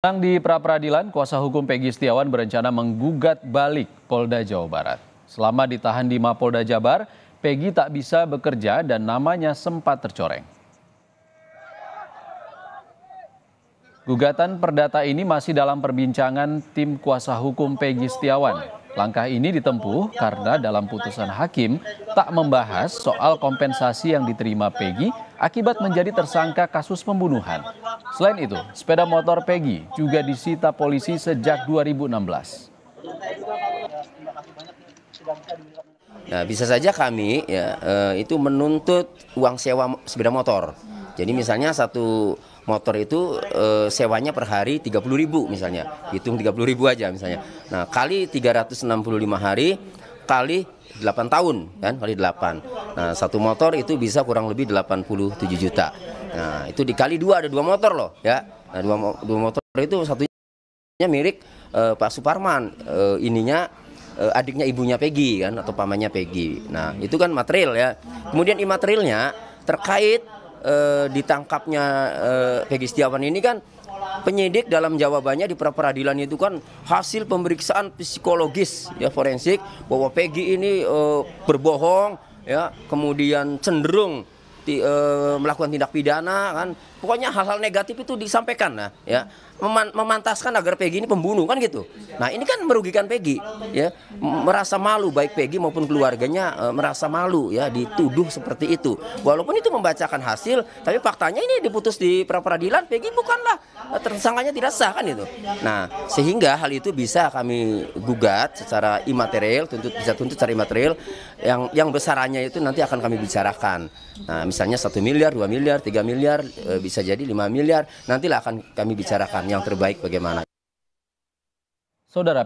Sedang di pra-peradilan, kuasa hukum Peggy Setiawan berencana menggugat balik Polda Jawa Barat. Selama ditahan di Mapolda Jabar, Peggy tak bisa bekerja dan namanya sempat tercoreng. Gugatan perdata ini masih dalam perbincangan tim kuasa hukum Peggy Setiawan. Langkah ini ditempuh karena dalam putusan hakim tak membahas soal kompensasi yang diterima Peggy akibat menjadi tersangka kasus pembunuhan. Selain itu, sepeda motor Peggy juga disita polisi sejak 2016. Nah, bisa saja kami ya, eh, itu menuntut uang sewa sepeda motor jadi misalnya satu motor itu e, sewanya per hari puluh ribu misalnya. Hitung puluh ribu aja misalnya. Nah, kali 365 hari kali 8 tahun kan kali 8. Nah, satu motor itu bisa kurang lebih 87 juta. Nah, itu dikali dua ada dua motor loh ya. Nah, dua, dua motor itu satunya mirip e, eh, Pak Suparman. E, ininya adiknya ibunya Peggy kan atau pamannya Peggy. Nah, itu kan material ya. Kemudian imaterialnya terkait eh, ditangkapnya eh, Peggy Setiawan ini kan penyidik dalam jawabannya di pra peradilan itu kan hasil pemeriksaan psikologis ya forensik bahwa Peggy ini eh, berbohong ya kemudian cenderung e, melakukan tindak pidana kan pokoknya hal-hal negatif itu disampaikan nah ya Meman, memantaskan agar Peggy ini pembunuh kan gitu nah ini kan merugikan Peggy ya merasa malu baik Peggy maupun keluarganya e, merasa malu ya dituduh seperti itu walaupun itu membacakan hasil tapi faktanya ini diputus di pra peradilan Peggy bukanlah eh, tersangkanya tidak sah kan itu nah sehingga hal itu bisa kami gugat secara imaterial tuntut bisa tuntut secara imaterial yang yang besarannya itu nanti akan kami bicarakan nah misalnya satu miliar, 2 miliar, 3 miliar, e, bisa jadi 5 miliar. Nantilah akan kami bicarakan yang terbaik bagaimana. Saudara